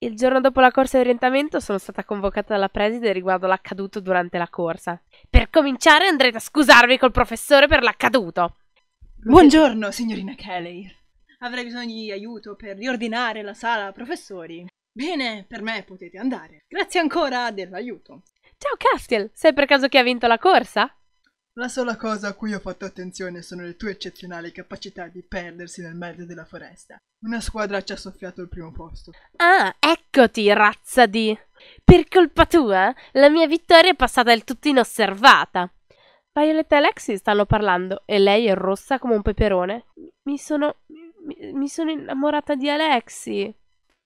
Il giorno dopo la corsa di orientamento sono stata convocata dalla preside riguardo l'accaduto durante la corsa. Per cominciare andrete a scusarvi col professore per l'accaduto. Buongiorno, signorina Kelly. Avrei bisogno di aiuto per riordinare la sala professori. Bene, per me potete andare. Grazie ancora dell'aiuto. Ciao Castiel, sai per caso chi ha vinto la corsa? La sola cosa a cui ho fatto attenzione sono le tue eccezionali capacità di perdersi nel mezzo della foresta. Una squadra ci ha soffiato il primo posto. Ah, eccoti, razza di... Per colpa tua, la mia vittoria è passata del tutto inosservata. Violet e Alexi stanno parlando e lei è rossa come un peperone. Mi sono... mi, mi sono innamorata di Alexi.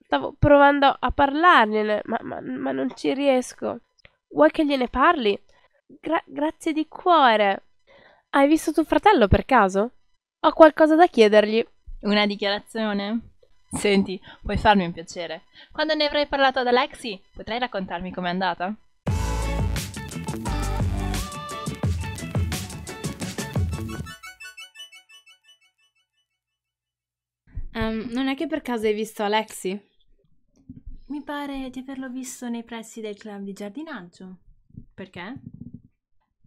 Stavo provando a parlargliene, ma, ma, ma non ci riesco. Vuoi che gliene parli? Gra- grazie di cuore. Hai visto tuo fratello per caso? Ho qualcosa da chiedergli. Una dichiarazione? Senti, puoi farmi un piacere. Quando ne avrai parlato ad Alexi, potrai raccontarmi com'è andata? Um, non è che per caso hai visto Alexi? Mi pare di averlo visto nei pressi del club di giardinaggio. Perché?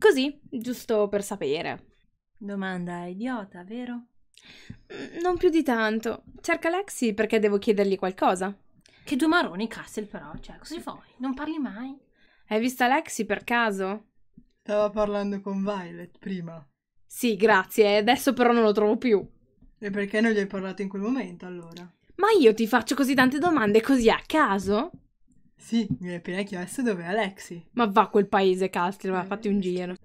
Così, giusto per sapere. Domanda idiota, vero? Mm, non più di tanto. Cerca Lexi perché devo chiedergli qualcosa. Che due maroni, Castle, però. Cioè, così fai? Non parli mai. Hai vista Lexi per caso? Stava parlando con Violet prima. Sì, grazie. Adesso però non lo trovo più. E perché non gli hai parlato in quel momento, allora? Ma io ti faccio così tante domande così a caso? Sì, mi hai appena chiesto dove è Alexi. Ma va quel paese, Castri, ma eh, fatti un giro.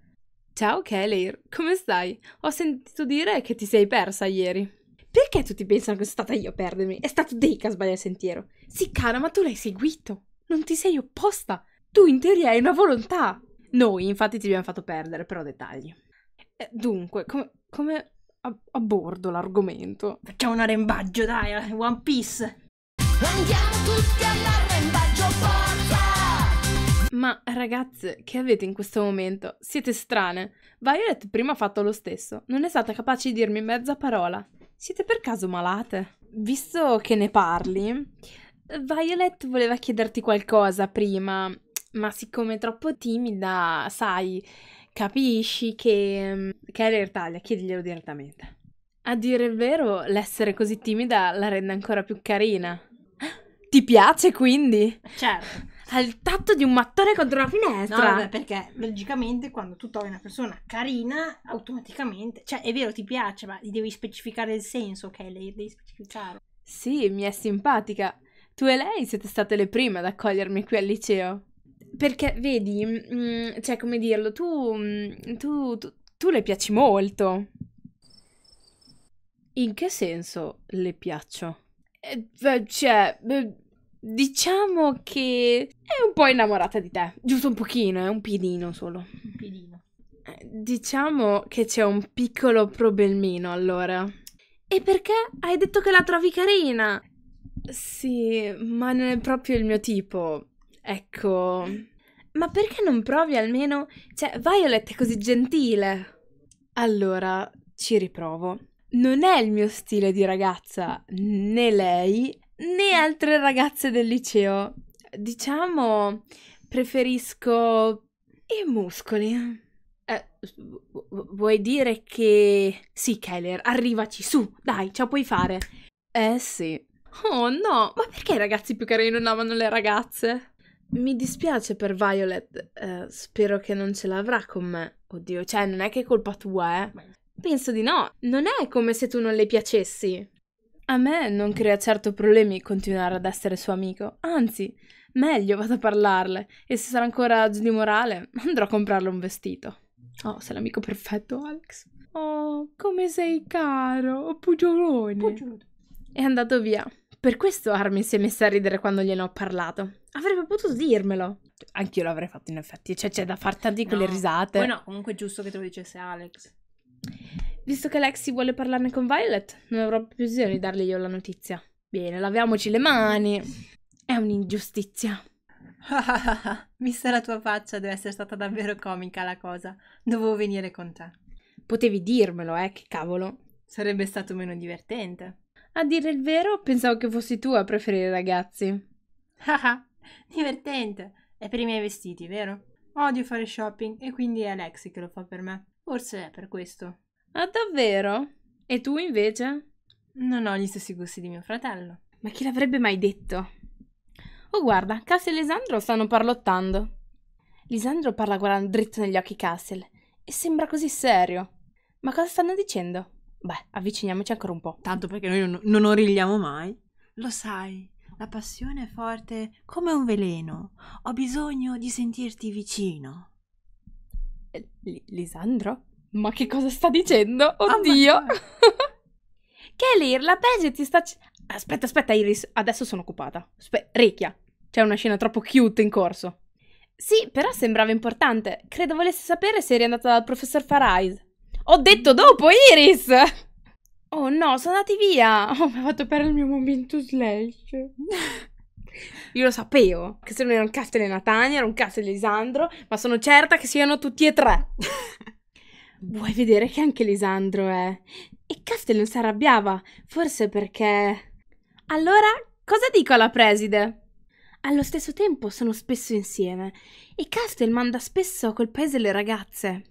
Ciao Kelly, come stai? Ho sentito dire che ti sei persa ieri. Perché tutti pensano che sono stata io a perdermi? È stato Dick a sbagliare il sentiero. Sì, cara, ma tu l'hai seguito. Non ti sei opposta. Tu in teoria hai una volontà. Noi, infatti, ti abbiamo fatto perdere, però dettagli. Eh, dunque, come, come ab- abordo l'argomento? Facciamo un arembaggio, dai, One Piece. Andiamo tutti all'arrembaggio, forza! Ma ragazze, che avete in questo momento? Siete strane. Violet prima ha fatto lo stesso, non è stata capace di dirmi mezza parola. Siete per caso malate? Visto che ne parli, Violet voleva chiederti qualcosa prima, ma siccome è troppo timida, sai, capisci che... che è l'Italia, chiediglielo direttamente. A dire il vero, l'essere così timida la rende ancora più carina. Ti piace quindi? Certo. Al tatto di un mattone contro una finestra. No, vabbè, perché logicamente quando tu trovi una persona carina, automaticamente, cioè è vero ti piace, ma gli devi specificare il senso, ok? Le devi specificare. Sì, mi è simpatica. Tu e lei siete state le prime ad accogliermi qui al liceo. Perché, vedi, mh, mm, mm, cioè, come dirlo, tu, mh, mm, tu, tu, tu le piaci molto. In che senso le piaccio? Eh, cioè, diciamo che è un po' innamorata di te. Giusto un pochino, è un piedino solo. Un piedino. Eh, diciamo che c'è un piccolo problemino allora. E perché hai detto che la trovi carina? Sì, ma non è proprio il mio tipo. Ecco. Ma perché non provi almeno? Cioè, Violet è così gentile. Allora, ci riprovo non è il mio stile di ragazza, né lei né altre ragazze del liceo. Diciamo, preferisco i muscoli. Eh, vuoi dire che... Sì, Keller, arrivaci, su, dai, ce la puoi fare. Eh sì. Oh no, ma perché i ragazzi più carini non amano le ragazze? Mi dispiace per Violet, eh, spero che non ce l'avrà con me. Oddio, cioè non è che è colpa tua, eh. Penso di no. Non è come se tu non le piacessi. A me non crea certo problemi continuare ad essere suo amico. Anzi, meglio vado a parlarle. E se sarà ancora giù di morale, andrò a comprarle un vestito. Oh, sei l'amico perfetto, Alex. Oh, come sei caro, Pugiolone. Pugiolone. È andato via. Per questo Armin si è messa a ridere quando gliene ho parlato. Avrebbe potuto dirmelo. Anch'io l'avrei fatto in effetti, cioè c'è da far tanti no. quelle risate. Poi no, comunque è giusto che te lo dicesse Alex. Visto che Lexi vuole parlarne con Violet, non avrò più bisogno di dargli io la notizia. Bene, laviamoci le mani. È un'ingiustizia. Vista la tua faccia, deve essere stata davvero comica la cosa. Dovevo venire con te. Potevi dirmelo, eh, che cavolo. Sarebbe stato meno divertente. A dire il vero, pensavo che fossi tu a preferire i ragazzi. divertente. È per i miei vestiti, vero? Odio fare shopping e quindi è Lexi che lo fa per me. Forse è per questo. Ah, davvero? E tu invece? Non ho gli stessi gusti di mio fratello. Ma chi l'avrebbe mai detto? Oh, guarda, Cassiel e Lisandro stanno parlottando. Lisandro parla guardando dritto negli occhi Cassiel e sembra così serio. Ma cosa stanno dicendo? Beh, avviciniamoci ancora un po'. Tanto perché noi non, non origliamo mai. Lo sai, la passione è forte come un veleno. Ho bisogno di sentirti vicino. L- Lisandro? Ma che cosa sta dicendo? Ah, Oddio! Oh la Page ti sta... Aspetta, aspetta, Iris, adesso sono occupata. Aspe- Recchia, c'è una scena troppo cute in corso. Sì, però sembrava importante. Credo volesse sapere se eri andata dal professor Farais. Ho detto dopo, Iris! Oh no, sono andati via! Oh, mi ha fatto perdere il mio momento slash. Io lo sapevo che se non era un cast di Natania, era un cast di Lisandro, ma sono certa che siano tutti e tre. Vuoi vedere che anche Lisandro è? E Castel non si arrabbiava, forse perché... Allora, cosa dico alla preside? Allo stesso tempo sono spesso insieme e Castel manda spesso a quel paese le ragazze.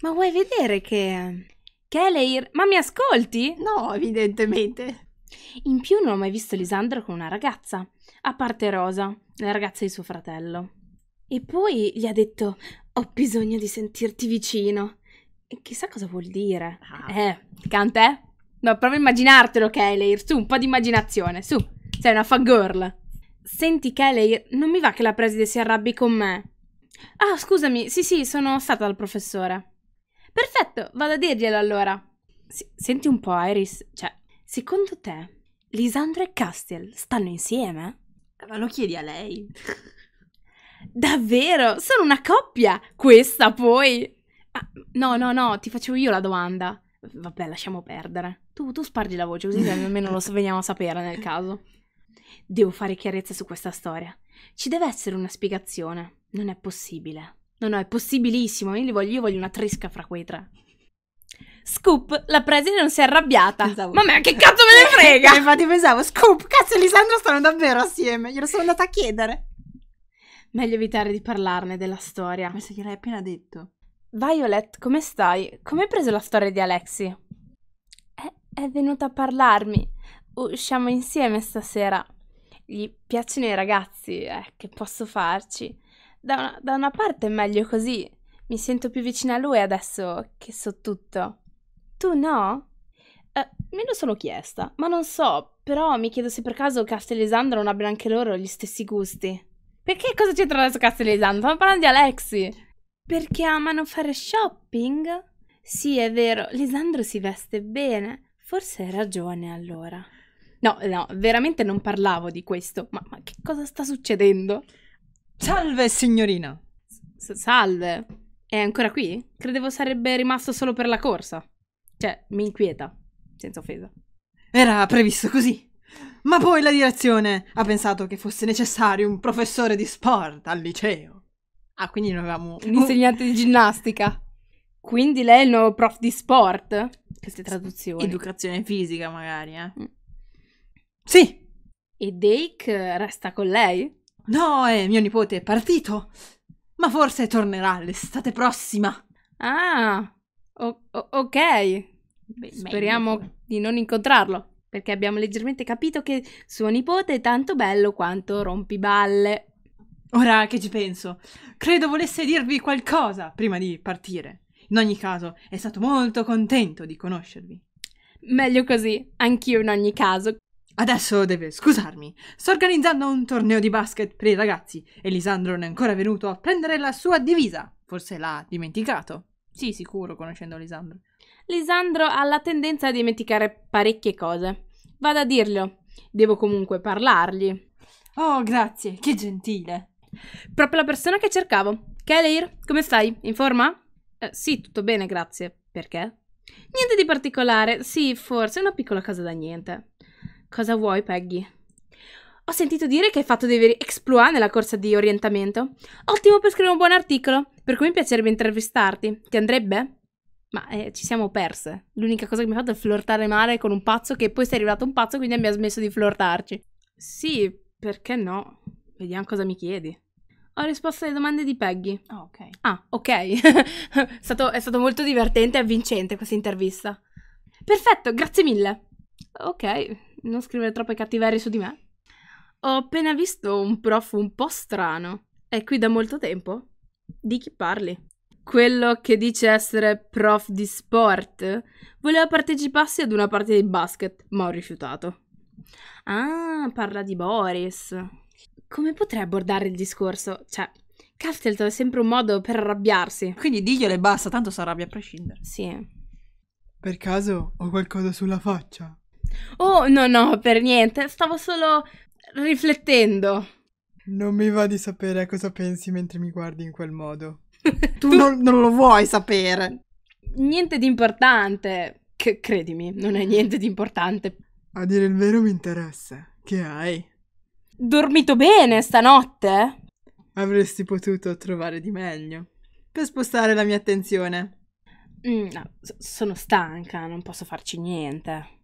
Ma vuoi vedere che... Che Leir... Ma mi ascolti? No, evidentemente. In più non ho mai visto Lisandro con una ragazza, a parte Rosa, la ragazza di suo fratello. E poi gli ha detto ho bisogno di sentirti vicino. E chissà cosa vuol dire. Ah. Eh, cantè? No, prova a immaginartelo, Kayleir. Su, un po' di immaginazione. Su, sei una fangirl. Senti, Kayleir, non mi va che la preside si arrabbi con me. Ah, scusami, sì, sì, sono stata dal professore. Perfetto, vado a dirglielo allora. S senti un po', Iris, cioè, Secondo te, Lisandro e Castiel stanno insieme? Ma lo chiedi a lei. Davvero? Sono una coppia? Questa poi? Ah, no, no, no, ti facevo io la domanda. Vabbè, lasciamo perdere. Tu, tu spargi la voce, così almeno lo veniamo a sapere nel caso. Devo fare chiarezza su questa storia. Ci deve essere una spiegazione. Non è possibile. No, no, è possibilissimo. Io voglio, io voglio una tresca fra quei tre. Scoop, la preside non si è arrabbiata. Pensavo. Ma me, che cazzo me ne frega? Infatti pensavo, Scoop, cazzo e Lisandro stanno davvero assieme. Glielo sono andata a chiedere. Meglio evitare di parlarne della storia. Ma se gliel'hai appena detto. Violet, come stai? Come hai preso la storia di Alexi? È, è venuta a parlarmi. Usciamo insieme stasera. Gli piacciono i ragazzi, eh, che posso farci. Da una, da una parte è meglio così. Mi sento più vicina a lui adesso che so tutto. Tu no? Eh, me lo sono chiesta, ma non so, però mi chiedo se per caso Castellesandro non abbiano anche loro gli stessi gusti. Perché cosa c'entra adesso Castellesandro? Stiamo parlando di Alexi! Perché amano fare shopping? Sì, è vero, Lisandro si veste bene. Forse hai ragione allora. No, no, veramente non parlavo di questo. Ma, ma che cosa sta succedendo? Salve, signorina! S salve! È ancora qui? Credevo sarebbe rimasto solo per la corsa. Cioè, mi inquieta, senza offesa. Era previsto così. Ma poi la direzione ha pensato che fosse necessario un professore di sport al liceo. Ah, quindi noi avevamo un insegnante di ginnastica. Quindi lei è il nuovo prof di sport? Queste traduzioni. Educazione fisica, magari, eh? Mm. Sì. E Dake resta con lei? No, eh, mio nipote è partito. Ma forse tornerà l'estate prossima. Ah, o- ok, Beh, speriamo meglio. di non incontrarlo, perché abbiamo leggermente capito che suo nipote è tanto bello quanto rompiballe. Ora che ci penso, credo volesse dirvi qualcosa prima di partire. In ogni caso, è stato molto contento di conoscervi. Meglio così, anch'io in ogni caso. Adesso deve scusarmi. Sto organizzando un torneo di basket per i ragazzi e Lisandro non è ancora venuto a prendere la sua divisa. Forse l'ha dimenticato. Sì, sicuro, conoscendo Lisandro. Lisandro ha la tendenza a dimenticare parecchie cose. Vado a dirglielo. Devo comunque parlargli. Oh, grazie, che gentile. Proprio la persona che cercavo. Kaleir, come stai? In forma? Eh, sì, tutto bene, grazie. Perché? Niente di particolare. Sì, forse una piccola cosa da niente. Cosa vuoi, Peggy? Ho sentito dire che hai fatto dei veri exploit nella corsa di orientamento. Ottimo per scrivere un buon articolo, per cui mi piacerebbe intervistarti. Ti andrebbe? Ma eh, ci siamo perse. L'unica cosa che mi ha fatto è flirtare male con un pazzo che poi sei arrivato un pazzo quindi abbiamo smesso di flirtarci. Sì, perché no? Vediamo cosa mi chiedi. Ho risposto alle domande di Peggy. Oh, ok. Ah, ok. è, stato, è stato molto divertente e avvincente questa intervista. Perfetto, grazie mille. Ok, non scrivere troppe cattiverie su di me. Ho appena visto un prof un po' strano. È qui da molto tempo? Di chi parli? Quello che dice essere prof di sport voleva partecipassi ad una partita di basket, ma ho rifiutato. Ah, parla di Boris. Come potrei abbordare il discorso? Cioè, Castelton è sempre un modo per arrabbiarsi. Quindi diglielo e basta, tanto si arrabbia a prescindere. Sì. Per caso ho qualcosa sulla faccia? Oh, no, no, per niente. Stavo solo riflettendo. Non mi va di sapere cosa pensi mentre mi guardi in quel modo. tu non, non, lo vuoi sapere. Niente di importante. C- credimi, non è niente di importante. A dire il vero mi interessa. Che hai? Dormito bene stanotte? Avresti potuto trovare di meglio. Per spostare la mia attenzione. Mm, no, sono stanca, non posso farci niente.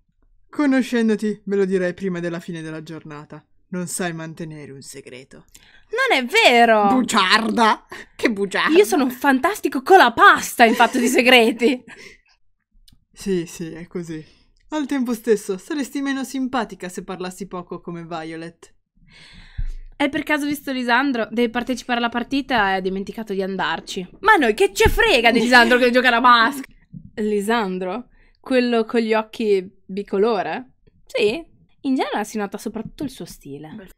Conoscendoti, me lo direi prima della fine della giornata non sai mantenere un segreto. Non è vero! Bugiarda! Che bugiarda! Io sono un fantastico con colapasta in fatto di segreti! sì, sì, è così. Al tempo stesso, saresti meno simpatica se parlassi poco come Violet. Hai per caso visto Lisandro? Deve partecipare alla partita e ha dimenticato di andarci. Ma noi che ce frega di Lisandro che gioca a maschera? Lisandro? Quello con gli occhi bicolore? Sì, in genere si nota soprattutto il suo stile.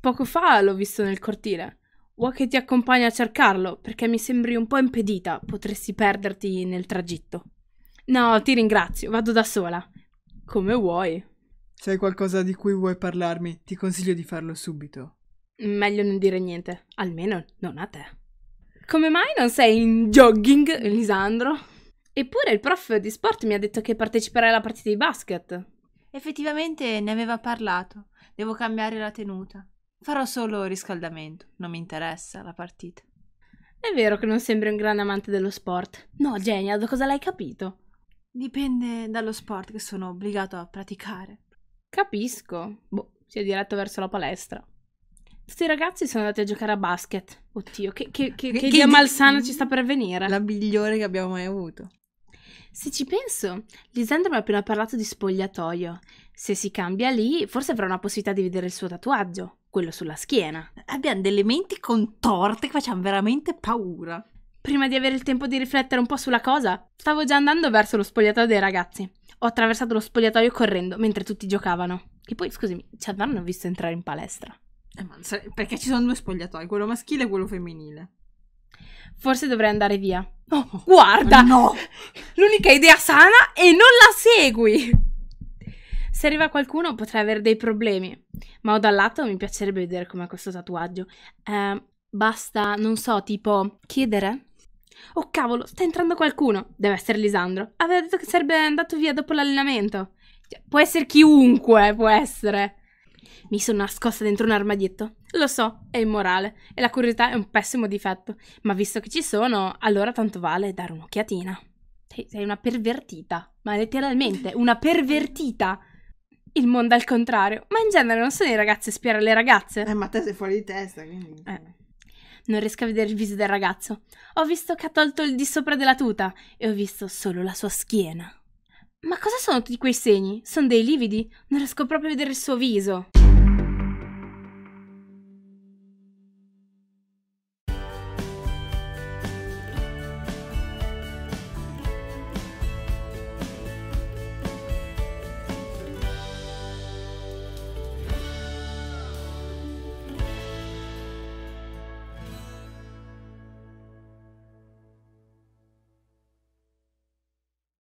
Poco fa l'ho visto nel cortile. Vuoi che ti accompagni a cercarlo? Perché mi sembri un po' impedita, potresti perderti nel tragitto. No, ti ringrazio, vado da sola. Come vuoi. Se hai qualcosa di cui vuoi parlarmi, ti consiglio di farlo subito. Meglio non dire niente, almeno non a te. Come mai non sei in jogging, Lisandro? Eppure il prof di sport mi ha detto che parteciperai alla partita di basket. Effettivamente ne aveva parlato. Devo cambiare la tenuta. Farò solo riscaldamento. Non mi interessa la partita. È vero che non sembri un grande amante dello sport. No, Genia, da cosa l'hai capito? Dipende dallo sport che sono obbligato a praticare. Capisco. Boh, si è diretto verso la palestra. Questi ragazzi sono andati a giocare a basket. Oddio, che, che, che, che, che idea malsana ci sta per venire. La migliore che abbiamo mai avuto. Se ci penso, Lisandro mi ha appena parlato di spogliatoio. Se si cambia lì, forse avrà una possibilità di vedere il suo tatuaggio, quello sulla schiena. Abbiamo delle menti contorte che facciamo veramente paura. Prima di avere il tempo di riflettere un po' sulla cosa, stavo già andando verso lo spogliatoio dei ragazzi. Ho attraversato lo spogliatoio correndo mentre tutti giocavano. Che poi, scusami, ci avranno visto entrare in palestra. Eh, ma, perché ci sono due spogliatoi, quello maschile e quello femminile. Forse dovrei andare via. Oh, Guarda! No! L'unica idea sana è non la segui! Se arriva qualcuno potrei avere dei problemi, ma ho dal lato mi piacerebbe vedere com'è questo tatuaggio. Eh, basta, non so, tipo chiedere? Oh cavolo, sta entrando qualcuno. Deve essere Lisandro. Aveva detto che sarebbe andato via dopo l'allenamento. Cioè, può essere chiunque, può essere. Mi sono nascosta dentro un armadietto. Lo so, è immorale e la curiosità è un pessimo difetto, ma visto che ci sono, allora tanto vale dare un'occhiatina. Sei una pervertita, ma letteralmente una pervertita. Il mondo al contrario, ma in genere non sono i ragazzi a spiare le ragazze. Eh, ma te sei fuori di testa, quindi... Eh. Non riesco a vedere il viso del ragazzo. Ho visto che ha tolto il di sopra della tuta e ho visto solo la sua schiena. Ma cosa sono tutti quei segni? Sono dei lividi? Non riesco proprio a vedere il suo viso.